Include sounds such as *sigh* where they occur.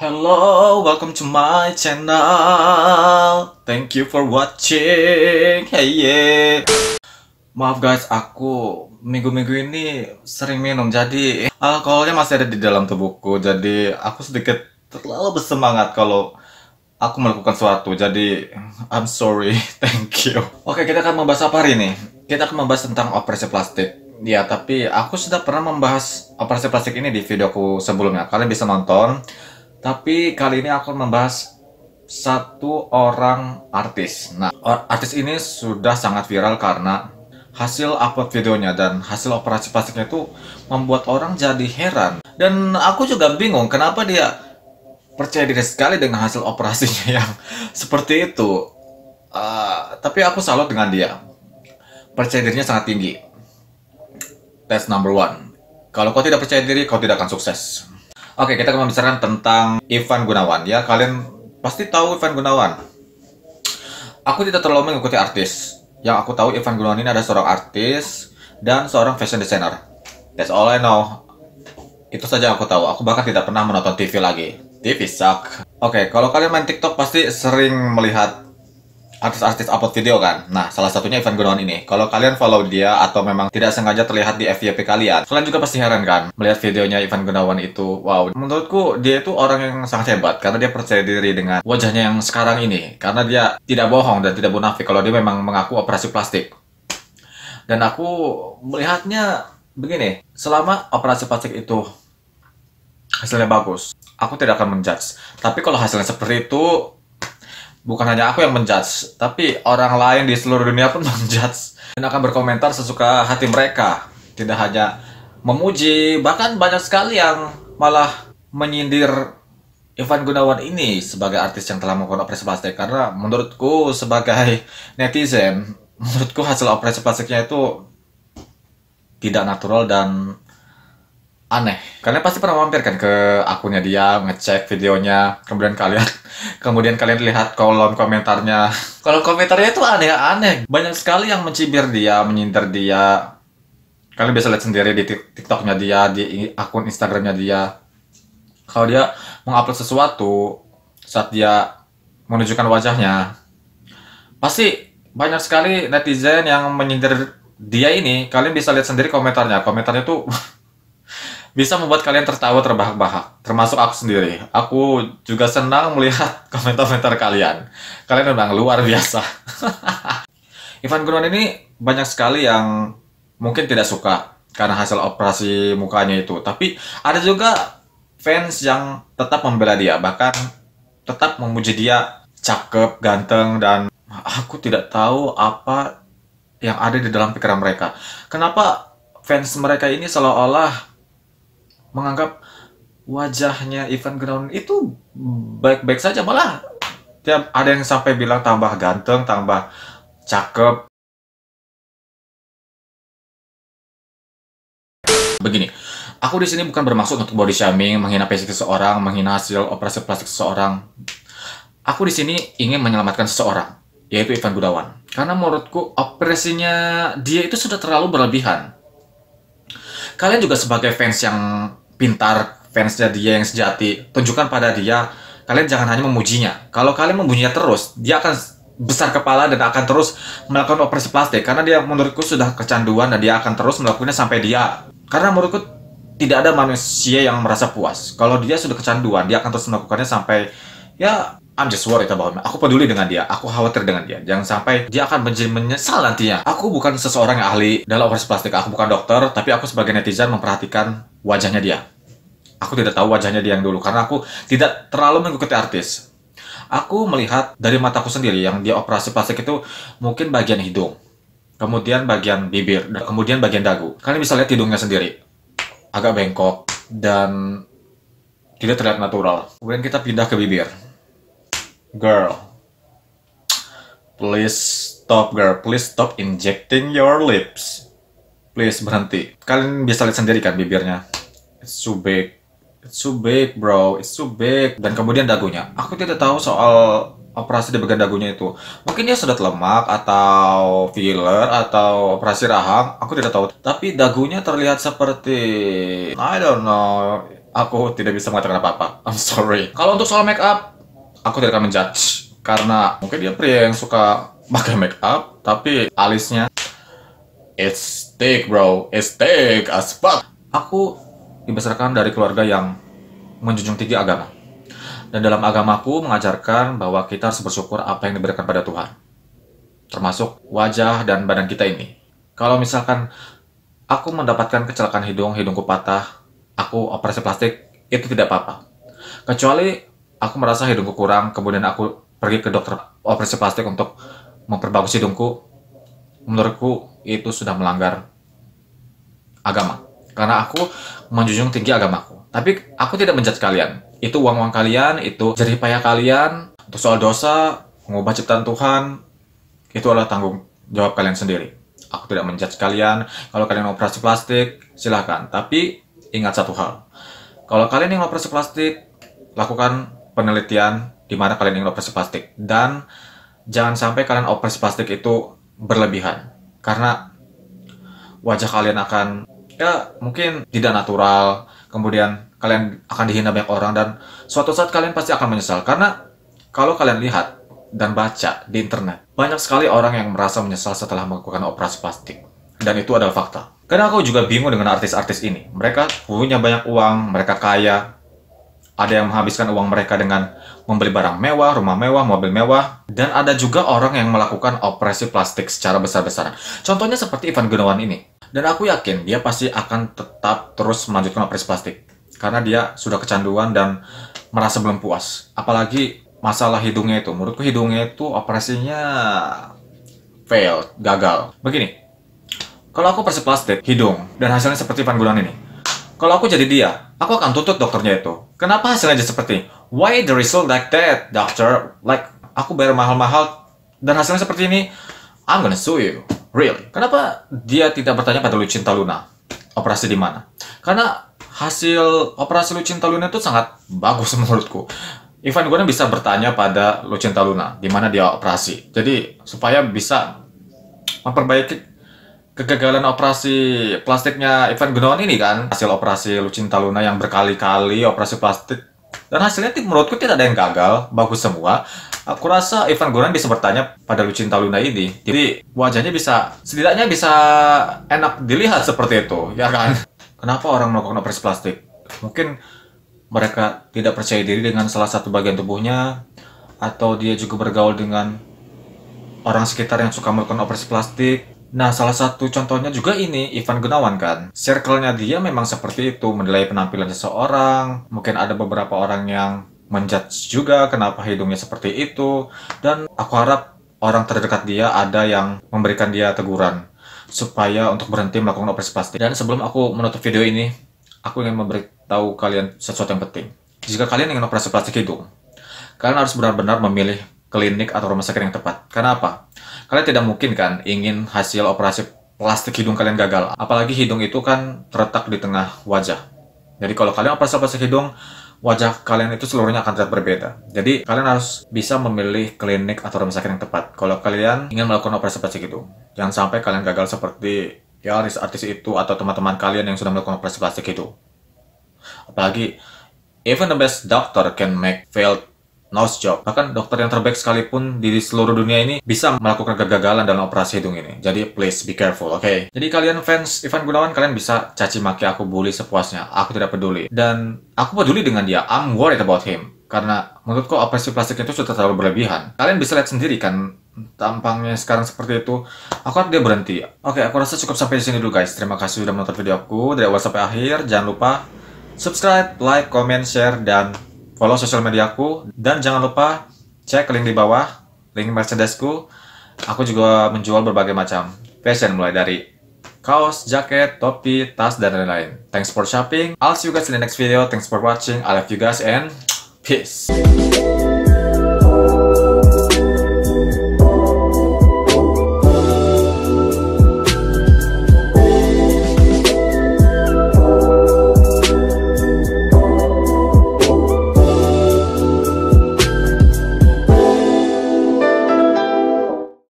Hello, welcome to my channel. Thank you for watching. Hey yeah. Maaf guys, aku minggu-minggu ini sering minum jadi alkoholnya masih ada di dalam tubuhku. Jadi aku sedikit terlalu bersemangat kalau aku melakukan suatu. Jadi I'm sorry. *laughs* Thank you. Oke, kita akan membahas apa hari ini? Kita akan membahas tentang operasi plastik. Ya, tapi aku sudah pernah membahas operasi plastik ini di videoku sebelumnya. Kalian bisa nonton tapi kali ini aku membahas satu orang artis. Nah, artis ini sudah sangat viral karena hasil upload videonya dan hasil operasi plastiknya itu membuat orang jadi heran. Dan aku juga bingung kenapa dia percaya diri sekali dengan hasil operasinya *laughs* yang seperti itu. Uh, tapi aku salut dengan dia. Percaya dirinya sangat tinggi. That's number one. Kalau kau tidak percaya diri, kau tidak akan sukses. Oke, kita akan membicarakan tentang Ivan Gunawan. Ya, kalian pasti tahu Ivan Gunawan. Aku tidak terlalu mengikuti artis. Yang aku tahu Ivan Gunawan ini ada seorang artis dan seorang fashion designer. That's all I know. Itu saja yang aku tahu. Aku bahkan tidak pernah menonton TV lagi. TV suck. Oke, kalau kalian main TikTok pasti sering melihat artis-artis upload video kan. Nah, salah satunya Ivan Gunawan ini. Kalau kalian follow dia atau memang tidak sengaja terlihat di FYP kalian, kalian juga pasti heran kan melihat videonya Ivan Gunawan itu. Wow, menurutku dia itu orang yang sangat hebat karena dia percaya diri dengan wajahnya yang sekarang ini. Karena dia tidak bohong dan tidak munafik kalau dia memang mengaku operasi plastik. Dan aku melihatnya begini, selama operasi plastik itu hasilnya bagus, aku tidak akan menjudge. Tapi kalau hasilnya seperti itu, bukan hanya aku yang menjudge, tapi orang lain di seluruh dunia pun *laughs* menjudge dan akan berkomentar sesuka hati mereka. Tidak hanya memuji, bahkan banyak sekali yang malah menyindir Ivan Gunawan ini sebagai artis yang telah melakukan operasi plastik karena menurutku sebagai netizen, menurutku hasil operasi plastiknya itu tidak natural dan aneh kalian pasti pernah mampir kan ke akunnya dia ngecek videonya kemudian kalian *laughs* kemudian kalian lihat kolom komentarnya kolom komentarnya itu aneh-aneh banyak sekali yang mencibir dia menyindir dia kalian bisa lihat sendiri di tiktoknya dia di akun instagramnya dia kalau dia mengupload sesuatu saat dia menunjukkan wajahnya pasti banyak sekali netizen yang menyindir dia ini kalian bisa lihat sendiri komentarnya komentarnya tuh *laughs* bisa membuat kalian tertawa terbahak-bahak, termasuk aku sendiri. Aku juga senang melihat *laughs* komentar-komentar kalian. Kalian memang luar biasa. *laughs* Ivan Gunawan ini banyak sekali yang mungkin tidak suka karena hasil operasi mukanya itu. Tapi ada juga fans yang tetap membela dia, bahkan tetap memuji dia cakep, ganteng, dan aku tidak tahu apa yang ada di dalam pikiran mereka. Kenapa fans mereka ini seolah-olah menganggap wajahnya event ground itu baik-baik saja malah tiap ada yang sampai bilang tambah ganteng tambah cakep begini aku di sini bukan bermaksud untuk body shaming menghina fisik seseorang menghina hasil operasi plastik seseorang aku di sini ingin menyelamatkan seseorang yaitu Ivan Gudawan karena menurutku operasinya dia itu sudah terlalu berlebihan kalian juga sebagai fans yang pintar fansnya dia yang sejati tunjukkan pada dia kalian jangan hanya memujinya kalau kalian memujinya terus dia akan besar kepala dan akan terus melakukan operasi plastik karena dia menurutku sudah kecanduan dan dia akan terus melakukannya sampai dia karena menurutku tidak ada manusia yang merasa puas kalau dia sudah kecanduan dia akan terus melakukannya sampai ya I'm just worried about him. Aku peduli dengan dia. Aku khawatir dengan dia. Jangan sampai dia akan menjadi menyesal nantinya. Aku bukan seseorang yang ahli dalam operasi plastik. Aku bukan dokter, tapi aku sebagai netizen memperhatikan wajahnya dia. Aku tidak tahu wajahnya dia yang dulu karena aku tidak terlalu mengikuti artis. Aku melihat dari mataku sendiri yang dia operasi plastik itu mungkin bagian hidung, kemudian bagian bibir, dan kemudian bagian dagu. Kalian bisa lihat hidungnya sendiri, agak bengkok dan tidak terlihat natural. Kemudian kita pindah ke bibir. Girl, please stop girl, please stop injecting your lips. Please berhenti. Kalian bisa lihat sendiri kan bibirnya. It's too big. It's too big, bro. It's too big. Dan kemudian dagunya. Aku tidak tahu soal operasi di bagian dagunya itu. Mungkin dia sedot lemak atau filler atau operasi rahang. Aku tidak tahu. Tapi dagunya terlihat seperti I don't know. Aku tidak bisa mengatakan apa-apa. I'm sorry. Kalau untuk soal make up, aku tidak akan menjudge karena mungkin dia pria yang suka pakai make up tapi alisnya it's steak bro, it's steak as fuck. Aku dibesarkan dari keluarga yang menjunjung tinggi agama. Dan dalam agamaku mengajarkan bahwa kita harus bersyukur apa yang diberikan pada Tuhan. Termasuk wajah dan badan kita ini. Kalau misalkan aku mendapatkan kecelakaan hidung, hidungku patah, aku operasi plastik, itu tidak apa-apa. Kecuali aku merasa hidungku kurang, kemudian aku pergi ke dokter operasi plastik untuk memperbagus hidungku, menurutku itu sudah melanggar agama karena aku menjunjung tinggi agamaku tapi aku tidak menjat kalian itu uang uang kalian itu jerih payah kalian untuk soal dosa mengubah ciptaan Tuhan itu adalah tanggung jawab kalian sendiri aku tidak menjat kalian kalau kalian operasi plastik silahkan tapi ingat satu hal kalau kalian ingin operasi plastik lakukan penelitian di mana kalian ingin operasi plastik dan jangan sampai kalian operasi plastik itu berlebihan karena wajah kalian akan ya mungkin tidak natural kemudian kalian akan dihina banyak orang dan suatu saat kalian pasti akan menyesal karena kalau kalian lihat dan baca di internet banyak sekali orang yang merasa menyesal setelah melakukan operasi plastik dan itu adalah fakta karena aku juga bingung dengan artis-artis ini mereka punya banyak uang mereka kaya ada yang menghabiskan uang mereka dengan membeli barang mewah, rumah mewah, mobil mewah, dan ada juga orang yang melakukan operasi plastik secara besar-besaran. Contohnya seperti Ivan Gunawan ini. Dan aku yakin dia pasti akan tetap terus melanjutkan operasi plastik. Karena dia sudah kecanduan dan merasa belum puas. Apalagi masalah hidungnya itu. Menurutku hidungnya itu operasinya fail, gagal. Begini, kalau aku operasi plastik, hidung, dan hasilnya seperti Ivan Gunawan ini. Kalau aku jadi dia, Aku akan tutup dokternya itu. Kenapa hasilnya jadi seperti? ini? Why the result like that, doctor? Like, aku bayar mahal-mahal dan hasilnya seperti ini? I'm gonna sue you. Really? Kenapa dia tidak bertanya pada Lucinta Luna? Operasi di mana? Karena hasil operasi Lucinta Luna itu sangat bagus *laughs* menurutku. Ivan Gunan bisa bertanya pada Lucinta Luna di mana dia operasi. Jadi supaya bisa memperbaiki kegagalan operasi plastiknya Ivan Gunawan ini kan hasil operasi Lucinta Luna yang berkali-kali operasi plastik dan hasilnya menurutku tidak ada yang gagal bagus semua aku rasa Ivan Gunawan bisa bertanya pada Lucinta Luna ini jadi wajahnya bisa setidaknya bisa enak dilihat seperti itu ya kan *laughs* kenapa orang melakukan operasi plastik mungkin mereka tidak percaya diri dengan salah satu bagian tubuhnya atau dia juga bergaul dengan orang sekitar yang suka melakukan operasi plastik Nah, salah satu contohnya juga ini Ivan Gunawan kan. Circle-nya dia memang seperti itu, menilai penampilan seseorang. Mungkin ada beberapa orang yang menjudge juga kenapa hidungnya seperti itu. Dan aku harap orang terdekat dia ada yang memberikan dia teguran supaya untuk berhenti melakukan operasi plastik. Dan sebelum aku menutup video ini, aku ingin memberitahu kalian sesuatu yang penting. Jika kalian ingin operasi plastik hidung, kalian harus benar-benar memilih klinik atau rumah sakit yang tepat. Kenapa? Kalian tidak mungkin kan ingin hasil operasi plastik hidung kalian gagal. Apalagi hidung itu kan terletak di tengah wajah. Jadi kalau kalian operasi plastik hidung, wajah kalian itu seluruhnya akan terlihat berbeda. Jadi kalian harus bisa memilih klinik atau rumah sakit yang tepat. Kalau kalian ingin melakukan operasi plastik hidung, jangan sampai kalian gagal seperti ya artis-artis itu atau teman-teman kalian yang sudah melakukan operasi plastik hidung. Apalagi even the best doctor can make failed nose job. Bahkan dokter yang terbaik sekalipun di seluruh dunia ini bisa melakukan kegagalan dalam operasi hidung ini. Jadi please be careful, oke? Okay? Jadi kalian fans Ivan Gunawan, kalian bisa caci maki aku bully sepuasnya. Aku tidak peduli. Dan aku peduli dengan dia. I'm worried about him. Karena menurutku operasi plastik itu sudah terlalu berlebihan. Kalian bisa lihat sendiri kan tampangnya sekarang seperti itu. Aku harap dia berhenti. Oke, aku rasa cukup sampai di sini dulu guys. Terima kasih sudah menonton video aku dari awal sampai akhir. Jangan lupa subscribe, like, comment, share, dan follow sosial media aku, dan jangan lupa cek link di bawah, link merchandiseku. Aku juga menjual berbagai macam fashion mulai dari kaos, jaket, topi, tas, dan lain-lain. Thanks for shopping. I'll see you guys in the next video. Thanks for watching. I love you guys and peace.